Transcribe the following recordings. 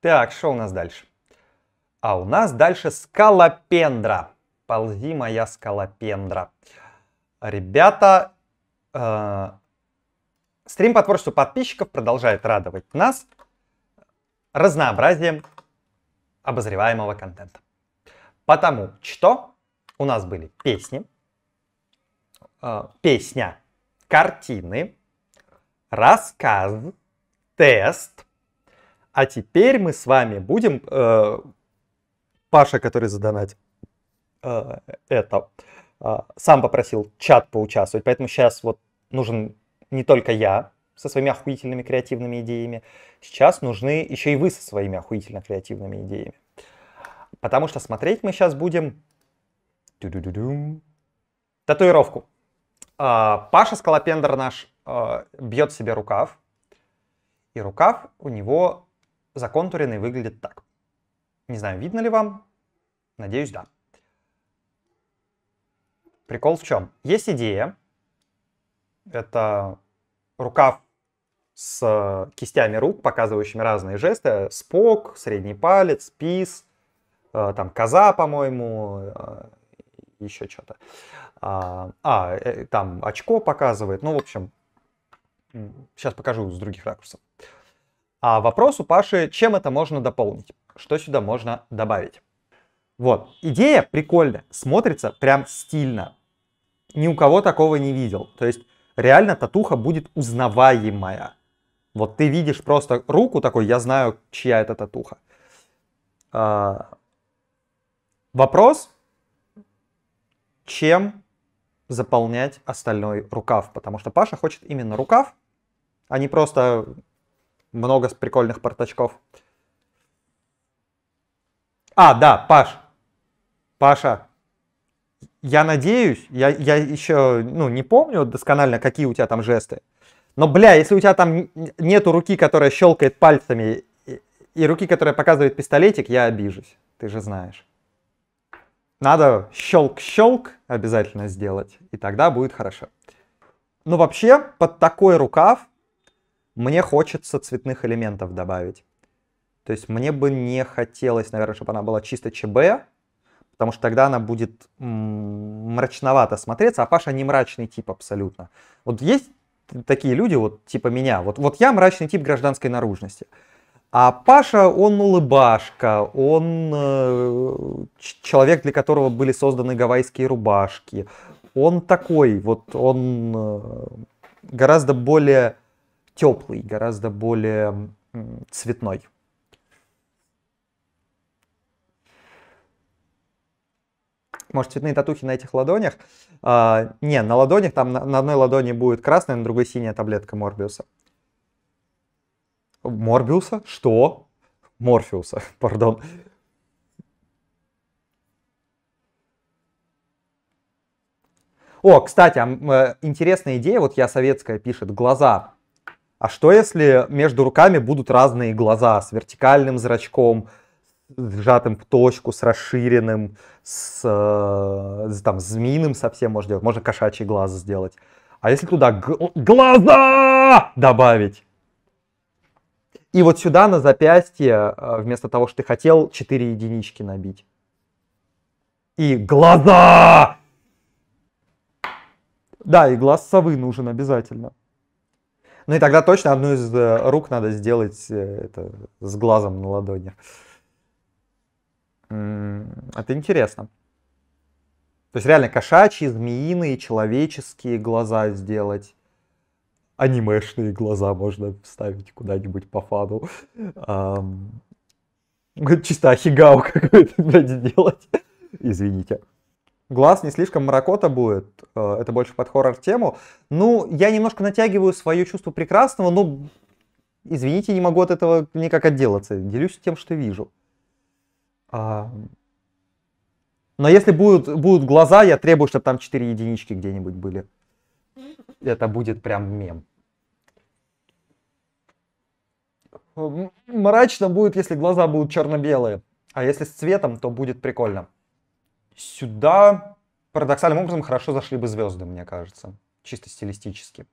Так, что у нас дальше? А у нас дальше скалопендра. Ползи моя скалопендра. Ребята, э, стрим по творчеству подписчиков продолжает радовать нас разнообразием обозреваемого контента. Потому что у нас были песни, э, песня, картины, рассказ, тест, а теперь мы с вами будем... Э, Паша, который задонать э, это, э, сам попросил чат поучаствовать, поэтому сейчас вот нужен не только я со своими охуительными креативными идеями, сейчас нужны еще и вы со своими охуительно креативными идеями. Потому что смотреть мы сейчас будем татуировку. А, Паша Скалопендер наш э, бьет себе рукав, и рукав у него законтуренный выглядит так. Не знаю, видно ли вам? Надеюсь, да. Прикол в чем? Есть идея. Это рукав с кистями рук, показывающими разные жесты. Спок, средний палец, пис, э, там коза, по-моему, э, еще что-то. А, а, э, там очко показывает. Ну, в общем, сейчас покажу с других ракурсов. А вопрос у Паши, чем это можно дополнить? Что сюда можно добавить? Вот, идея прикольная, смотрится прям стильно. Ни у кого такого не видел. То есть реально татуха будет узнаваемая. Вот ты видишь просто руку такой, я знаю, чья это татуха. А... Вопрос, чем заполнять остальной рукав, потому что Паша хочет именно рукав, а не просто много прикольных портачков. А, да, Паш. Паша, я надеюсь, я, я еще ну, не помню досконально, какие у тебя там жесты. Но, бля, если у тебя там нету руки, которая щелкает пальцами, и, и руки, которая показывает пистолетик, я обижусь. Ты же знаешь. Надо щелк-щелк обязательно сделать, и тогда будет хорошо. Но ну, вообще, под такой рукав мне хочется цветных элементов добавить. То есть мне бы не хотелось, наверное, чтобы она была чисто ЧБ, потому что тогда она будет мрачновато смотреться, а Паша не мрачный тип абсолютно. Вот есть такие люди, вот типа меня, вот, вот я мрачный тип гражданской наружности, а Паша, он улыбашка, он э, человек, для которого были созданы гавайские рубашки, он такой, вот он э, гораздо более теплый, гораздо более цветной. Может, цветные татухи на этих ладонях? А, не, на ладонях, там на, на одной ладони будет красная, на другой синяя таблетка Морбиуса. Морбиуса? Что? Морфеуса, пардон. О, кстати, э, интересная идея, вот я советская пишет, глаза а что если между руками будут разные глаза с вертикальным зрачком, сжатым в точку, с расширенным, с э, там, змеиным совсем можно делать, можно кошачий глаз сделать. А если туда глаза добавить? И вот сюда на запястье, э, вместо того, что ты хотел, 4 единички набить. И глаза! Да, и глаз совы нужен обязательно. Ну и тогда точно одну из э, рук надо сделать э, это, с глазом на ладони. Это интересно. То есть реально кошачьи, змеиные, человеческие глаза сделать. Анимешные глаза можно вставить куда-нибудь по фану. Чисто ахигау какой-то, блядь, сделать. Извините глаз не слишком мракота будет, э, это больше под хоррор-тему. Ну, я немножко натягиваю свое чувство прекрасного, но, извините, не могу от этого никак отделаться, делюсь тем, что вижу. А, но если будут, будут глаза, я требую, чтобы там 4 единички где-нибудь были. Это будет прям мем. Мрачно будет, если глаза будут черно-белые. А если с цветом, то будет прикольно. Сюда парадоксальным образом хорошо зашли бы звезды, мне кажется, чисто стилистически.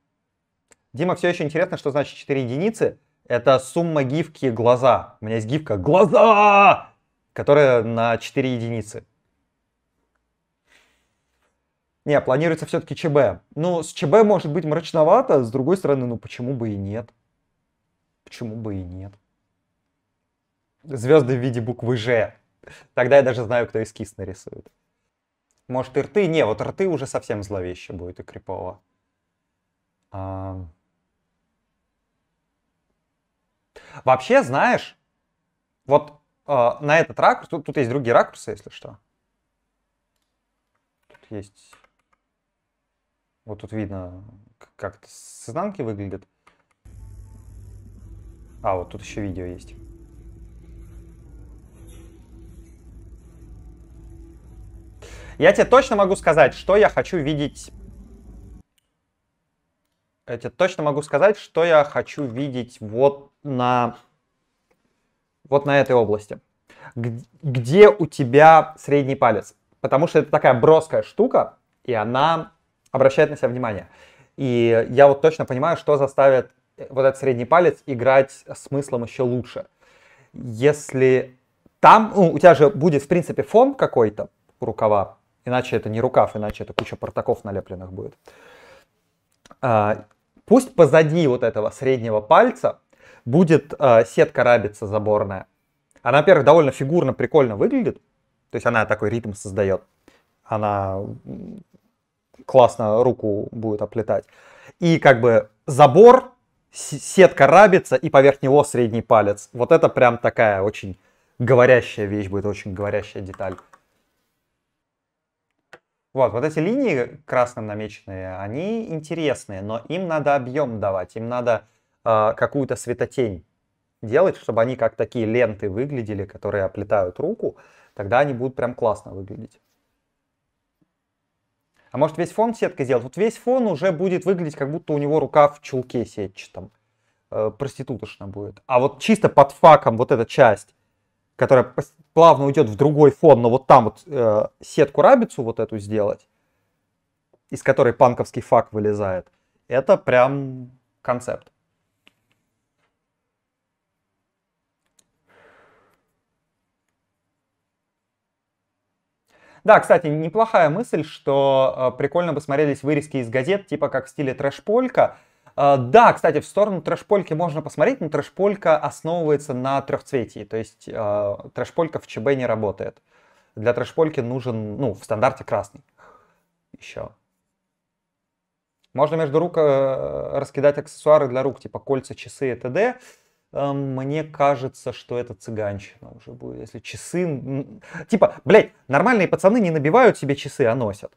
Дима, все еще интересно, что значит 4 единицы. Это сумма гифки «Глаза». У меня есть гифка «Глаза», которая на 4 единицы. Не, планируется все-таки ЧБ. Ну, с ЧБ может быть мрачновато, с другой стороны, ну почему бы и нет? Почему бы и нет? Звезды в виде буквы «Ж». Тогда я даже знаю, кто эскиз нарисует. Может, и рты? Не, вот рты уже совсем зловеще будет и крипово. А... Вообще, знаешь, вот э, на этот ракурс, тут, тут есть другие ракурсы, если что. Тут есть... Вот тут видно, как-то с изнанки выглядит. А, вот тут еще видео есть. Я тебе точно могу сказать, что я хочу видеть... Я тебе точно могу сказать, что я хочу видеть вот на... Вот на этой области. Где у тебя средний палец? Потому что это такая броская штука, и она обращает на себя внимание. И я вот точно понимаю, что заставит э, вот этот средний палец играть смыслом еще лучше. Если там, ну, у тебя же будет, в принципе, фон какой-то рукава, Иначе это не рукав, иначе это куча портаков налепленных будет. А, пусть позади вот этого среднего пальца будет а, сетка рабица заборная. Она, во-первых, довольно фигурно, прикольно выглядит. То есть она такой ритм создает. Она классно руку будет оплетать. И как бы забор, сетка рабица и поверх него средний палец. Вот это прям такая очень говорящая вещь будет, очень говорящая деталь. Вот, вот эти линии э, красным намеченные, они интересные, но им надо объем давать, им надо э, какую-то светотень делать, чтобы они как такие ленты выглядели, которые оплетают руку, тогда они будут прям классно выглядеть. А может весь фон сеткой сделать? Вот весь фон уже будет выглядеть, как будто у него рука в чулке сетчатом. Э, проституточно будет. А вот чисто под факом вот эта часть, которая плавно уйдет в другой фон, но вот там вот э, сетку рабицу вот эту сделать, из которой панковский фак вылезает, это прям концепт. Да, кстати, неплохая мысль, что э, прикольно бы смотрелись вырезки из газет, типа как в стиле трэш-полька, а, да, кстати, в сторону трэшпольки можно посмотреть, но трэшполька основывается на трехцветии, то есть а, трэшполька в ЧБ не работает. Для трэшпольки нужен, ну, в стандарте красный. Еще. Можно между рук э, раскидать аксессуары для рук, типа кольца, часы и т.д. Эм, мне кажется, что это цыганщина уже будет. Если часы... Типа, блядь, нормальные пацаны не набивают себе часы, а носят.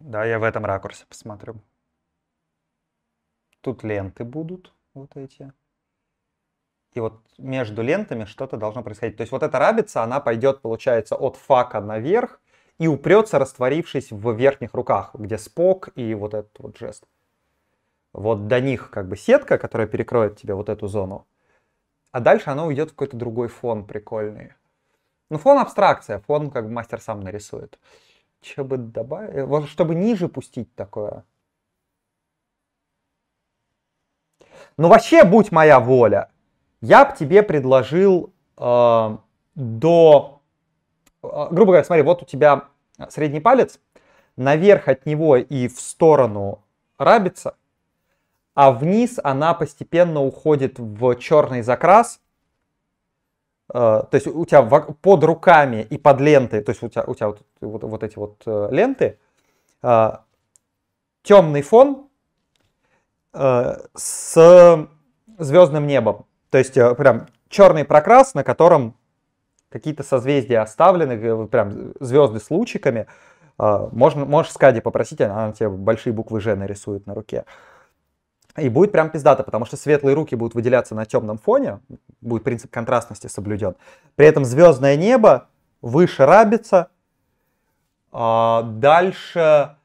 Да, я в этом ракурсе посмотрю. Тут ленты будут вот эти. И вот между лентами что-то должно происходить. То есть вот эта рабица, она пойдет, получается, от фака наверх и упрется, растворившись в верхних руках, где спок и вот этот вот жест. Вот до них как бы сетка, которая перекроет тебе вот эту зону. А дальше она уйдет в какой-то другой фон прикольный. Ну, фон абстракция, фон как бы мастер сам нарисует. Че бы добавить? Э, вот чтобы ниже пустить такое. Но ну, вообще, будь моя воля, я бы тебе предложил э, до... Э, грубо говоря, смотри, вот у тебя средний палец, наверх от него и в сторону рабится, а вниз она постепенно уходит в черный закрас. Э, то есть у тебя под руками и под лентой, то есть у тебя, у тебя вот, вот, вот эти вот э, ленты, темный фон, Э, с звездным небом. То есть э, прям черный прокрас, на котором какие-то созвездия оставлены, прям звезды с лучиками. Э, можно, можешь Скади попросить, она тебе большие буквы Ж нарисует на руке. И будет прям пиздато, потому что светлые руки будут выделяться на темном фоне, будет принцип контрастности соблюден. При этом звездное небо выше рабится, а дальше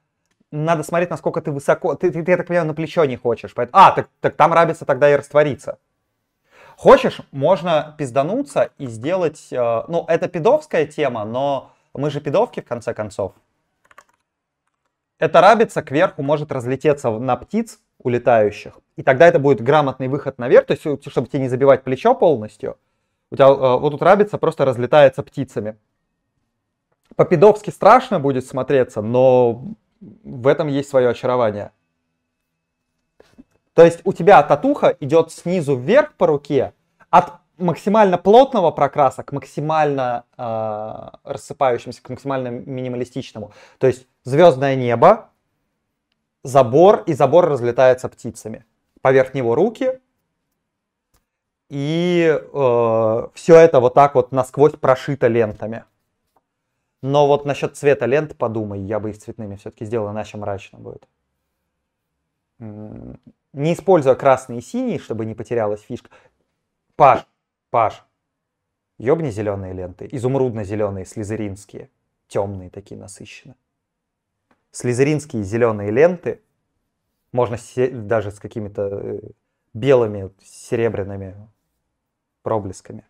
надо смотреть, насколько ты высоко... Ты, ты, ты я так понимаю, на плечо не хочешь. Поэтому... А, так, так там рабица тогда и растворится. Хочешь, можно пиздануться и сделать... Э, ну, это пидовская тема, но мы же пидовки, в конце концов. Эта рабица кверху может разлететься на птиц улетающих. И тогда это будет грамотный выход наверх, то есть, чтобы тебе не забивать плечо полностью. У тебя э, вот тут рабица просто разлетается птицами. По-пидовски страшно будет смотреться, но в этом есть свое очарование. То есть у тебя татуха идет снизу вверх по руке, от максимально плотного прокраса к максимально э, а, рассыпающимся, к максимально минималистичному. То есть звездное небо, забор, и забор разлетается птицами. Поверх него руки, и э, все это вот так вот насквозь прошито лентами. Но вот насчет цвета лент подумай, я бы их цветными все-таки сделал, иначе мрачно будет. Не используя красный и синий, чтобы не потерялась фишка. Паш, Паш, ёбни зеленые ленты, изумрудно-зеленые, слизеринские, темные такие насыщенные. Слизеринские зеленые ленты, можно даже с какими-то э, белыми, серебряными проблесками.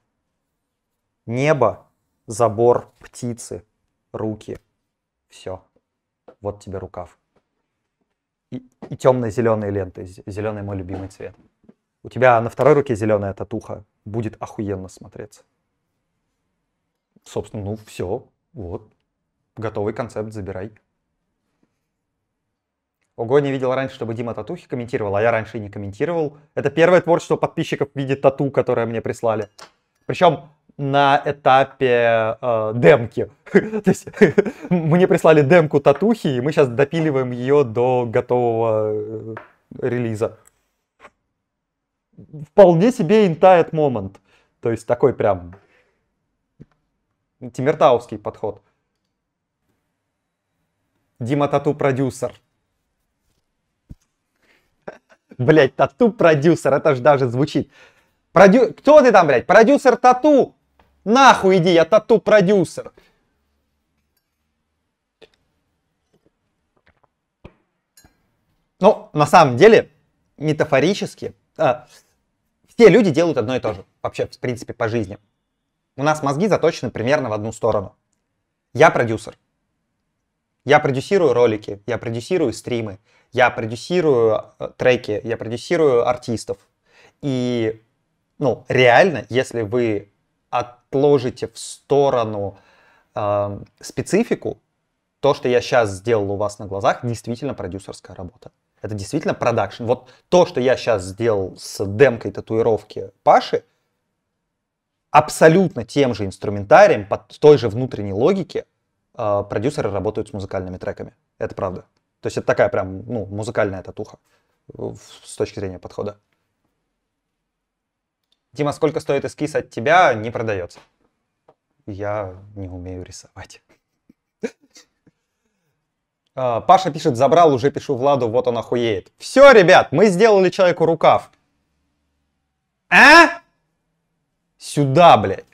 Небо, забор, птицы, руки. Все. Вот тебе рукав. И, и темно-зеленые ленты. Зеленый мой любимый цвет. У тебя на второй руке зеленая татуха. Будет охуенно смотреться. Собственно, ну все. Вот. Готовый концепт, забирай. Ого, не видел раньше, чтобы Дима татухи комментировал, а я раньше и не комментировал. Это первое творчество подписчиков в виде тату, которое мне прислали. Причем на этапе э, демки. То есть мне прислали демку татухи, и мы сейчас допиливаем ее до готового э, релиза. Вполне себе интает момент. То есть такой прям тимиртауский подход. Дима тату-продюсер. Блять, тату-продюсер, это же даже звучит. Продю... Кто ты там, блядь? Продюсер тату! Нахуй иди, я тату-продюсер. Ну, на самом деле, метафорически, а, все люди делают одно и то же, вообще, в принципе, по жизни. У нас мозги заточены примерно в одну сторону. Я продюсер. Я продюсирую ролики, я продюсирую стримы, я продюсирую э, треки, я продюсирую артистов. И, ну, реально, если вы отложите в сторону э, специфику, то, что я сейчас сделал у вас на глазах, действительно продюсерская работа. Это действительно продакшн. Вот то, что я сейчас сделал с демкой татуировки Паши, абсолютно тем же инструментарием, под той же внутренней логике э, продюсеры работают с музыкальными треками. Это правда. То есть это такая прям ну, музыкальная татуха э, с точки зрения подхода. Дима, сколько стоит эскиз от тебя, не продается. Я не умею рисовать. А, Паша пишет, забрал, уже пишу Владу, вот он охуеет. Все, ребят, мы сделали человеку рукав. А? Сюда, блядь.